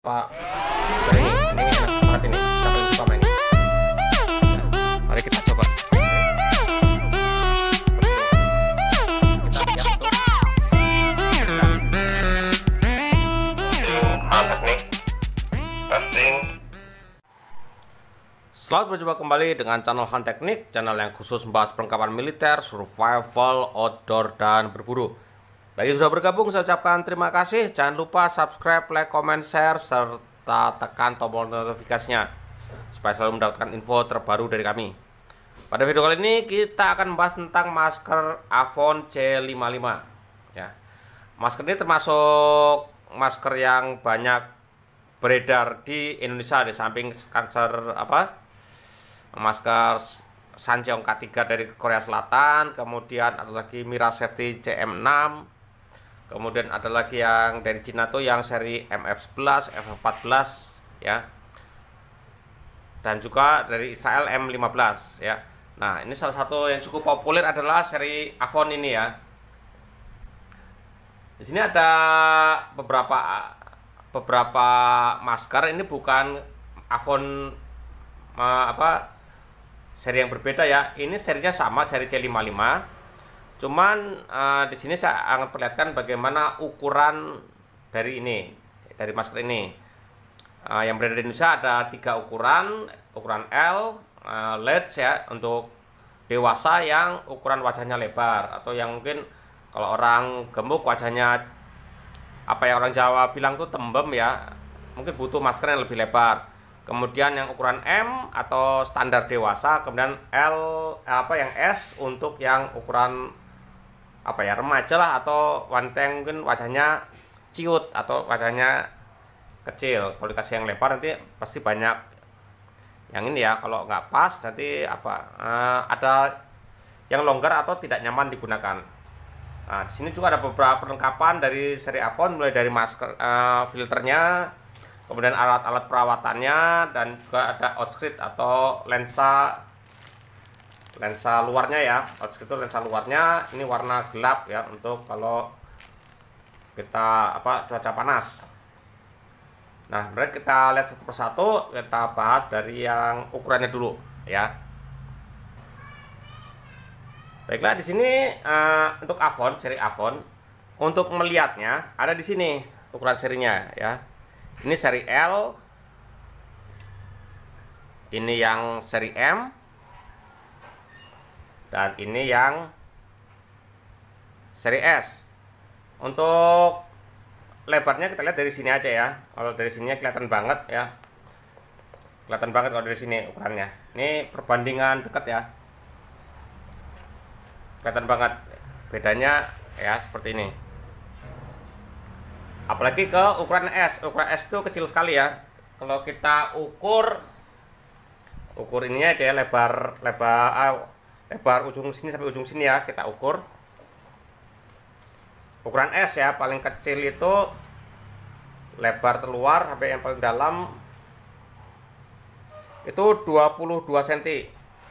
Pak dari ini ya. ini main mari kita Selamat berjumpa kembali dengan channel Han Teknik, channel yang khusus membahas perlengkapan militer, survival, outdoor, dan berburu. Bagi iya sudah bergabung, saya ucapkan terima kasih. Jangan lupa subscribe, like, comment, share, serta tekan tombol notifikasinya supaya selalu mendapatkan info terbaru dari kami. Pada video kali ini kita akan membahas tentang masker Avon C55. Ya. Masker ini termasuk masker yang banyak beredar di Indonesia di samping kanker apa masker Sanjong K3 dari Korea Selatan, kemudian ada lagi Mira Safety CM6, kemudian ada lagi yang dari Cina tuh yang seri MF11 F14 ya dan juga dari Israel M15 ya nah ini salah satu yang cukup populer adalah seri Avon ini ya di sini ada beberapa beberapa masker ini bukan Avon apa seri yang berbeda ya ini serinya sama seri C55 Cuman uh, di sini saya akan perlihatkan bagaimana ukuran dari ini, dari masker ini. Uh, yang berada di Indonesia ada tiga ukuran, ukuran L, uh, eh, large ya untuk dewasa yang ukuran wajahnya lebar atau yang mungkin kalau orang gemuk wajahnya apa yang orang Jawa bilang tuh tembem ya, mungkin butuh masker yang lebih lebar. Kemudian yang ukuran M atau standar dewasa, kemudian L apa yang S untuk yang ukuran apa ya remaja lah atau wanita yang mungkin wajahnya ciut atau wajahnya kecil kalau dikasih yang lebar nanti pasti banyak yang ini ya kalau nggak pas nanti apa uh, ada yang longgar atau tidak nyaman digunakan nah di sini juga ada beberapa perlengkapan dari seri Avon mulai dari masker uh, filternya kemudian alat-alat perawatannya dan juga ada outskirt atau lensa lensa luarnya ya kalau itu lensa luarnya ini warna gelap ya untuk kalau kita apa cuaca panas nah mereka kita lihat satu persatu kita bahas dari yang ukurannya dulu ya baiklah di sini uh, untuk Avon seri Avon untuk melihatnya ada di sini ukuran serinya ya ini seri L ini yang seri M dan ini yang seri S untuk lebarnya kita lihat dari sini aja ya kalau dari sini kelihatan banget ya kelihatan banget kalau dari sini ukurannya ini perbandingan dekat ya kelihatan banget bedanya ya seperti ini apalagi ke ukuran S ukuran S itu kecil sekali ya kalau kita ukur ukur ininya aja ya lebar lebar ah, lebar ujung sini sampai ujung sini ya kita ukur ukuran S ya paling kecil itu lebar terluar sampai yang paling dalam itu 22 cm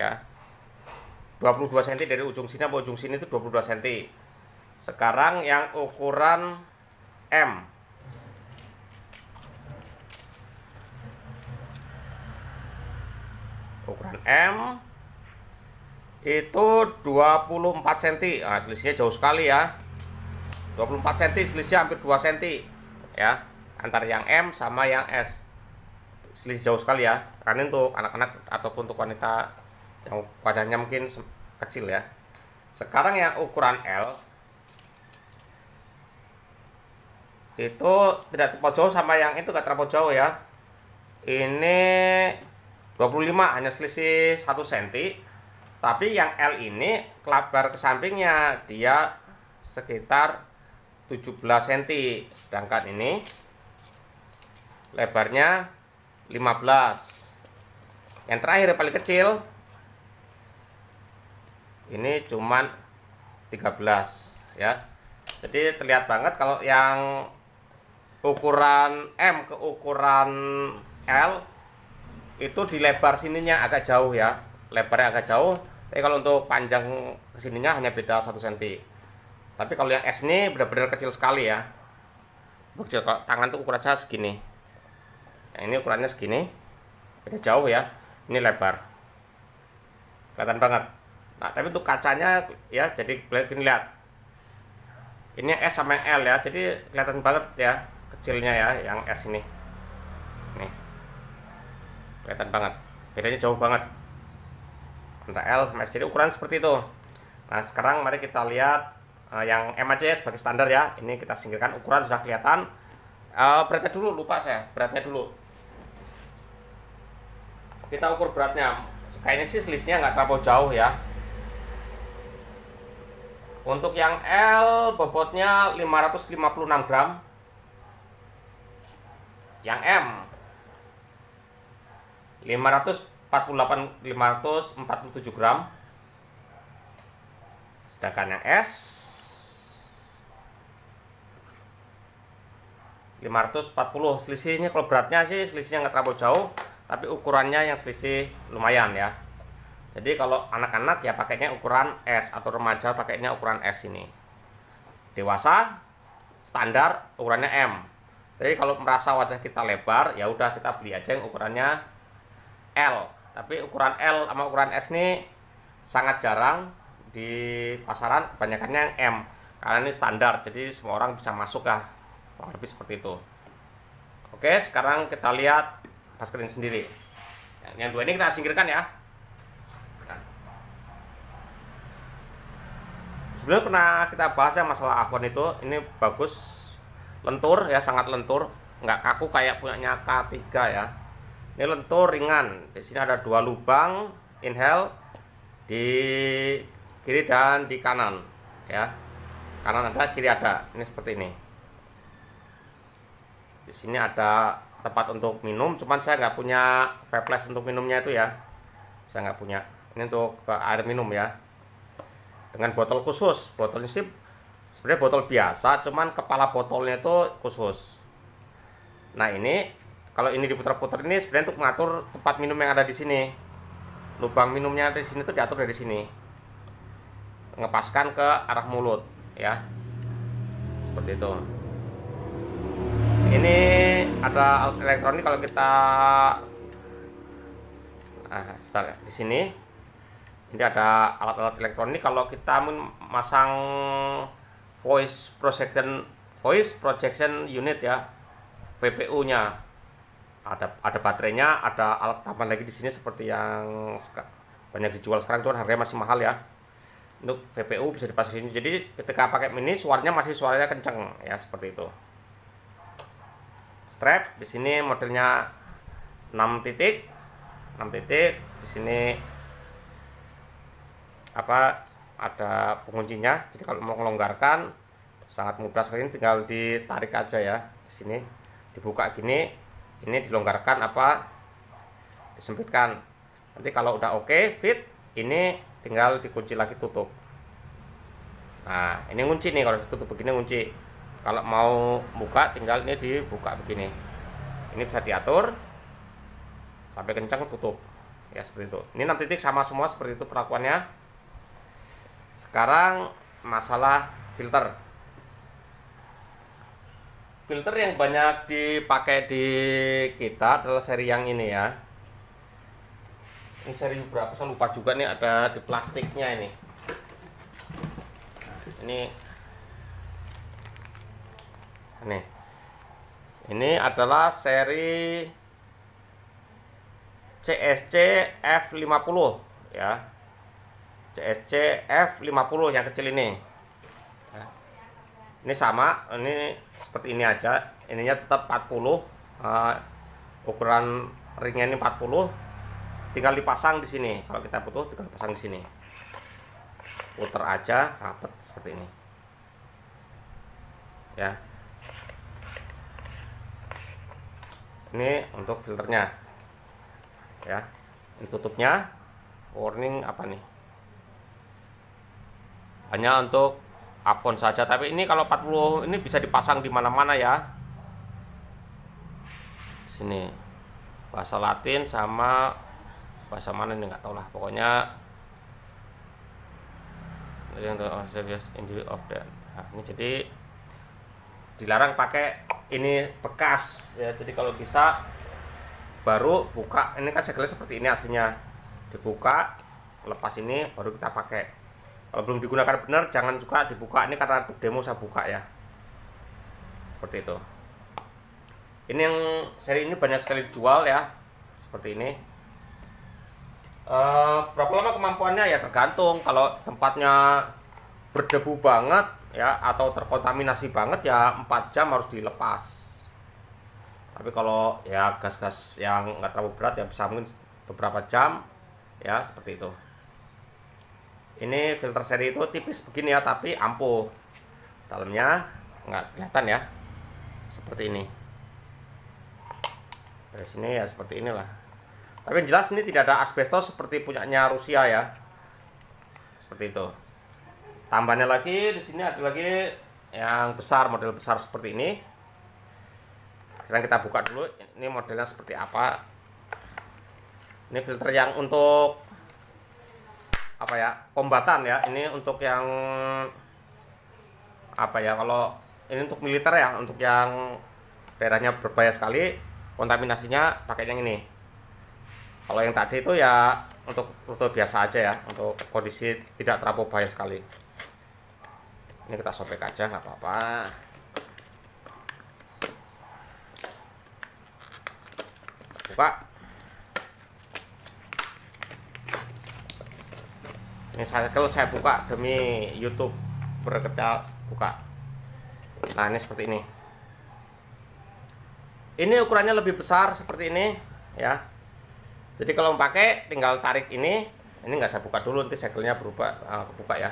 ya 22 cm dari ujung sini sampai ujung sini itu 22 cm sekarang yang ukuran M ukuran M itu 24 cm nah, selisihnya jauh sekali ya 24 cm selisihnya hampir 2 cm ya antar yang M sama yang S selisih jauh sekali ya karena untuk anak-anak ataupun untuk wanita yang wajahnya mungkin kecil ya sekarang yang ukuran L itu tidak terlalu jauh sama yang itu tidak terlalu jauh ya ini 25 hanya selisih 1 cm tapi yang L ini kelabar ke sampingnya dia sekitar 17 cm. Sedangkan ini lebarnya 15. Yang terakhir yang paling kecil ini cuma 13 ya. Jadi terlihat banget kalau yang ukuran M ke ukuran L itu di lebar sininya agak jauh ya. Lebarnya agak jauh tapi kalau untuk panjang kesininya hanya beda satu senti tapi kalau yang S ini benar-benar kecil sekali ya kecil kok tangan tuh ukurannya segini yang ini ukurannya segini beda jauh ya ini lebar kelihatan banget nah tapi untuk kacanya ya jadi kalian lihat ini S sama L ya jadi kelihatan banget ya kecilnya ya yang S ini nih kelihatan banget bedanya jauh banget untuk L sama S jadi ukuran seperti itu nah sekarang mari kita lihat uh, yang M aja ya sebagai standar ya ini kita singkirkan ukuran sudah kelihatan uh, beratnya dulu lupa saya beratnya dulu kita ukur beratnya kayaknya sih selisihnya nggak terlalu jauh ya untuk yang L bobotnya 556 gram yang M 500 48.547 gram sedangkan yang S 540 selisihnya kalau beratnya sih selisihnya nggak terlalu jauh tapi ukurannya yang selisih lumayan ya jadi kalau anak-anak ya pakainya ukuran S atau remaja pakainya ukuran S ini dewasa standar ukurannya M jadi kalau merasa wajah kita lebar ya udah kita beli aja yang ukurannya L tapi ukuran L sama ukuran S ini sangat jarang di pasaran, kebanyakannya yang M. Karena ini standar, jadi semua orang bisa masuk ya. Kurang lebih seperti itu. Oke, sekarang kita lihat maskerin sendiri. Yang dua ini kita singkirkan ya. Sebelumnya pernah kita bahas ya masalah akun itu, ini bagus lentur ya sangat lentur, nggak kaku kayak punyanya K3 ya ini lentur ringan di sini ada dua lubang inhale di kiri dan di kanan ya kanan ada kiri ada ini seperti ini di sini ada tempat untuk minum cuman saya nggak punya flash untuk minumnya itu ya saya nggak punya ini untuk ke eh, air minum ya dengan botol khusus Botol ini sih sebenarnya botol biasa cuman kepala botolnya itu khusus nah ini kalau ini diputar-putar ini sebenarnya untuk mengatur tempat minum yang ada di sini lubang minumnya di sini tuh diatur dari sini ngepaskan ke arah mulut ya seperti itu ini ada alat elektronik kalau kita nah sebentar ya di sini ini ada alat-alat elektronik kalau kita memasang voice projection voice projection unit ya VPU nya ada ada baterainya ada alat tambahan lagi di sini seperti yang banyak dijual sekarang itu harganya masih mahal ya untuk VPU bisa dipasang sini jadi ketika pakai mini suaranya masih suaranya kenceng ya seperti itu strap di sini modelnya 6 titik 6 titik di sini apa ada penguncinya jadi kalau mau melonggarkan sangat mudah sekali tinggal ditarik aja ya di sini dibuka gini ini dilonggarkan apa disempitkan nanti kalau udah oke okay, fit ini tinggal dikunci lagi tutup nah ini kunci nih kalau ditutup begini kunci kalau mau buka tinggal ini dibuka begini ini bisa diatur sampai kencang tutup ya seperti itu ini enam titik sama semua seperti itu perlakuannya sekarang masalah filter filter yang banyak dipakai di kita adalah seri yang ini ya ini seri berapa saya lupa juga nih ada di plastiknya ini nah, ini ini, ini adalah seri CSC F50 ya CSC F50 yang kecil ini nah, ini sama ini seperti ini aja ininya tetap 40 uh, eh, ukuran ringnya ini 40 tinggal dipasang di sini kalau kita butuh tinggal pasang di sini putar aja rapet seperti ini ya ini untuk filternya ya ini tutupnya warning apa nih hanya untuk akun saja tapi ini kalau 40 ini bisa dipasang di mana-mana ya sini bahasa Latin sama bahasa mana ini enggak tahu lah pokoknya nah, ini jadi dilarang pakai ini bekas ya jadi kalau bisa baru buka ini kan segelnya seperti ini aslinya dibuka lepas ini baru kita pakai kalau belum digunakan benar jangan suka dibuka ini karena demo saya buka ya seperti itu ini yang seri ini banyak sekali dijual ya seperti ini e, berapa lama kemampuannya ya tergantung kalau tempatnya berdebu banget ya atau terkontaminasi banget ya 4 jam harus dilepas tapi kalau ya gas-gas yang nggak terlalu berat ya bisa mungkin beberapa jam ya seperti itu ini filter seri itu tipis begini ya tapi ampuh dalamnya nggak kelihatan ya seperti ini dari sini ya seperti inilah tapi yang jelas ini tidak ada asbestos seperti punyanya Rusia ya seperti itu tambahnya lagi di sini ada lagi yang besar model besar seperti ini sekarang kita buka dulu ini modelnya seperti apa ini filter yang untuk apa ya kombatan ya ini untuk yang apa ya kalau ini untuk militer ya untuk yang daerahnya berbahaya sekali kontaminasinya pakai yang ini kalau yang tadi itu ya untuk rute biasa aja ya untuk kondisi tidak terlalu bahaya sekali ini kita sobek aja nggak apa-apa buka ini kalau saya buka demi YouTube berkedal buka nah ini seperti ini ini ukurannya lebih besar seperti ini ya jadi kalau pakai tinggal tarik ini ini nggak saya buka dulu nanti segelnya berubah uh, kebuka ya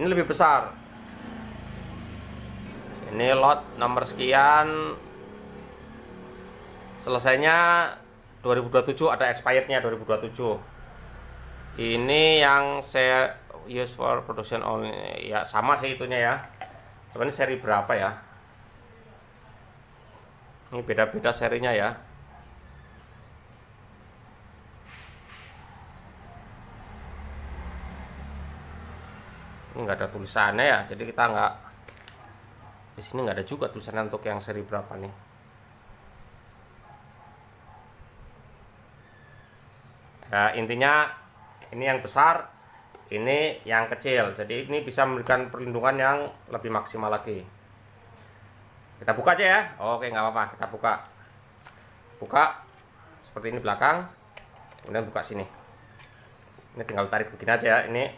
ini lebih besar ini lot nomor sekian selesainya 2027 ada expirednya 2027 ini yang saya use for production only ya sama sih itunya ya cuman seri berapa ya ini beda-beda serinya ya ini enggak ada tulisannya ya jadi kita enggak di sini enggak ada juga tulisannya untuk yang seri berapa nih Nah, intinya ini yang besar ini yang kecil jadi ini bisa memberikan perlindungan yang lebih maksimal lagi kita buka aja ya oke nggak apa-apa kita buka buka seperti ini belakang kemudian buka sini ini tinggal tarik begini aja ya ini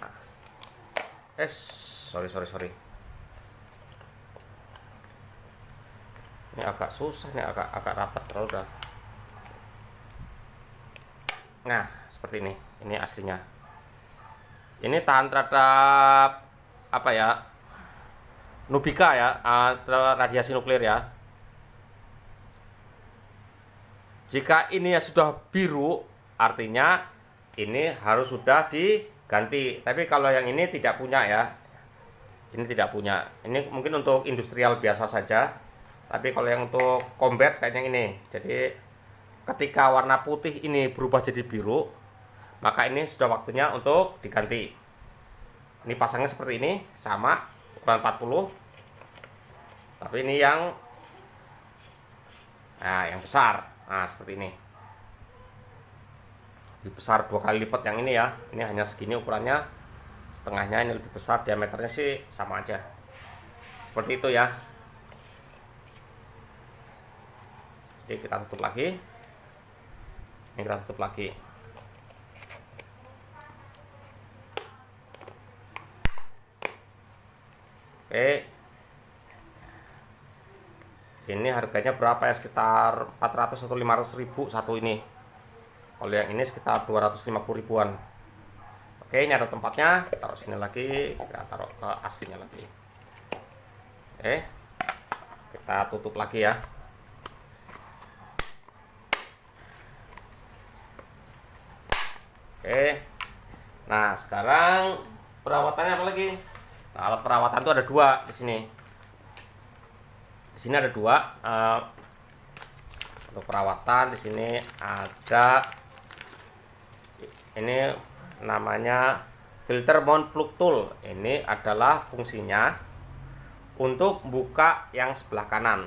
eh sorry sorry sorry ini agak susah ini agak agak rapat terlalu dah nah seperti ini ini aslinya ini tahan terhadap apa ya nubika ya uh, radiasi nuklir ya jika ini ya sudah biru artinya ini harus sudah diganti tapi kalau yang ini tidak punya ya ini tidak punya ini mungkin untuk industrial biasa saja tapi kalau yang untuk combat kayaknya ini jadi ketika warna putih ini berubah jadi biru maka ini sudah waktunya untuk diganti ini pasangnya seperti ini sama ukuran 40 tapi ini yang nah yang besar nah seperti ini lebih besar dua kali lipat yang ini ya ini hanya segini ukurannya setengahnya ini lebih besar diameternya sih sama aja seperti itu ya jadi kita tutup lagi ini kita tutup lagi Oke. Ini harganya berapa ya? Sekitar 400 atau 500 ribu satu ini. Kalau yang ini sekitar 250 ribuan. Oke, ini ada tempatnya. Taruh sini lagi. Kita taruh ke aslinya lagi. Oke. Kita tutup lagi ya. Oke. Nah, sekarang perawatannya apa lagi? Nah, alat perawatan itu ada dua di sini. Di sini ada dua uh, untuk perawatan. Di sini ada ini namanya filter mount plug tool. Ini adalah fungsinya untuk buka yang sebelah kanan.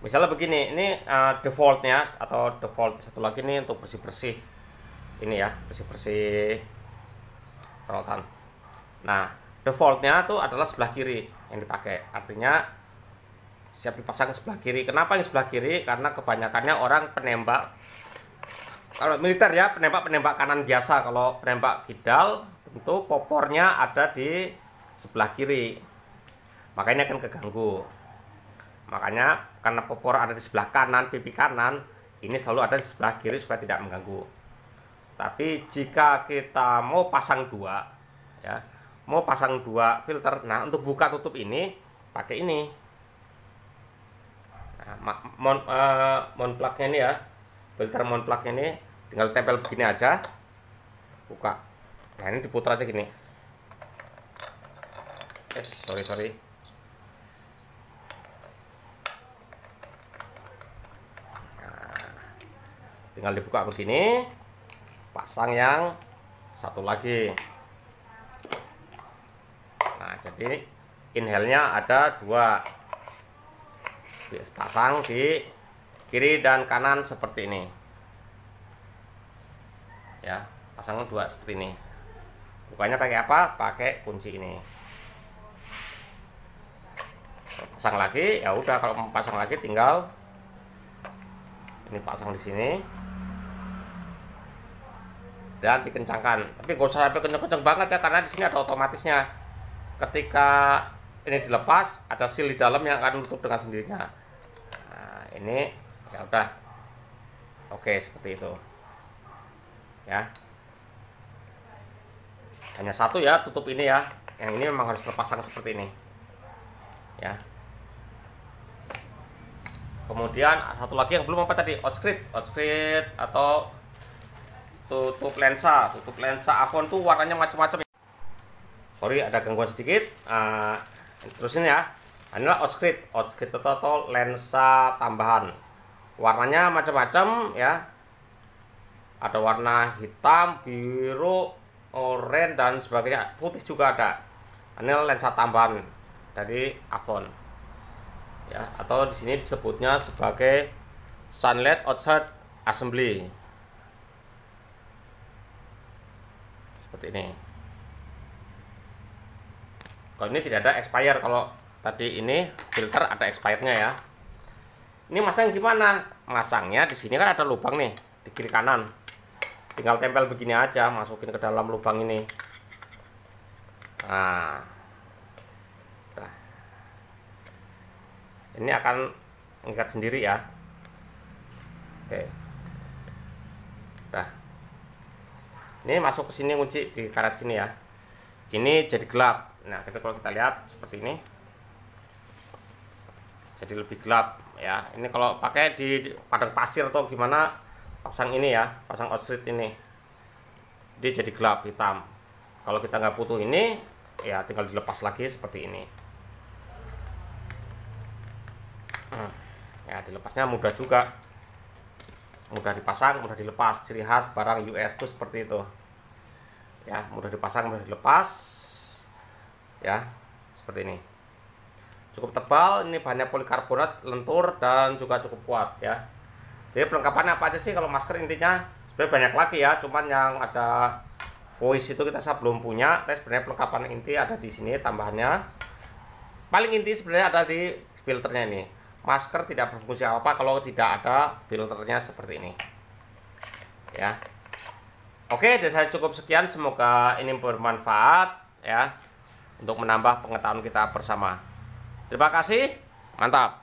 Misalnya begini, ini uh, defaultnya atau default satu lagi ini untuk bersih bersih. Ini ya bersih bersih perawatan. Nah defaultnya itu adalah sebelah kiri yang dipakai artinya siap dipasang sebelah kiri kenapa yang sebelah kiri karena kebanyakannya orang penembak kalau militer ya penembak penembak kanan biasa kalau penembak kidal tentu popornya ada di sebelah kiri makanya akan keganggu makanya karena popor ada di sebelah kanan pipi kanan ini selalu ada di sebelah kiri supaya tidak mengganggu tapi jika kita mau pasang dua ya mau pasang dua filter nah untuk buka tutup ini pakai ini nah, mon uh, ini ya filter monplaknya plug ini tinggal tempel begini aja buka nah ini diputar aja gini eh sorry sorry nah, tinggal dibuka begini pasang yang satu lagi jadi inhale nya ada dua pasang di kiri dan kanan seperti ini ya pasang dua seperti ini bukanya pakai apa pakai kunci ini pasang lagi ya udah kalau mau pasang lagi tinggal ini pasang di sini dan dikencangkan tapi gak usah sampai kenceng-kenceng banget ya karena di sini ada otomatisnya ketika ini dilepas ada seal di dalam yang akan tutup dengan sendirinya nah, ini ya udah oke seperti itu ya hanya satu ya tutup ini ya yang ini memang harus terpasang seperti ini ya kemudian satu lagi yang belum apa tadi outscreen, outscreen atau tutup lensa tutup lensa akun tuh warnanya macam-macam ya sorry ada gangguan sedikit uh, ini ya nah, ini adalah outscrit total atau lensa tambahan warnanya macam-macam ya ada warna hitam biru oranye dan sebagainya putih juga ada nah, ini lensa tambahan dari Avon ya atau di sini disebutnya sebagai sunlight outside assembly seperti ini kalau ini tidak ada expire kalau tadi ini filter ada expirednya ya ini masang gimana masangnya di sini kan ada lubang nih di kiri kanan tinggal tempel begini aja masukin ke dalam lubang ini nah, nah. ini akan ngikat sendiri ya oke dah. ini masuk ke sini kunci di karet sini ya ini jadi gelap nah itu kalau kita lihat seperti ini jadi lebih gelap ya ini kalau pakai di padang pasir atau gimana pasang ini ya pasang outstreet ini dia jadi gelap hitam kalau kita nggak butuh ini ya tinggal dilepas lagi seperti ini hmm. ya dilepasnya mudah juga mudah dipasang mudah dilepas ciri khas barang US itu seperti itu ya mudah dipasang mudah dilepas ya seperti ini cukup tebal ini bahannya polikarbonat lentur dan juga cukup kuat ya jadi perlengkapannya apa aja sih kalau masker intinya sebenarnya banyak lagi ya cuman yang ada voice itu kita saya belum punya tapi sebenarnya perlengkapan inti ada di sini tambahannya paling inti sebenarnya ada di filternya ini masker tidak berfungsi apa-apa kalau tidak ada filternya seperti ini ya oke dan saya cukup sekian semoga ini bermanfaat ya untuk menambah pengetahuan kita bersama. Terima kasih, mantap.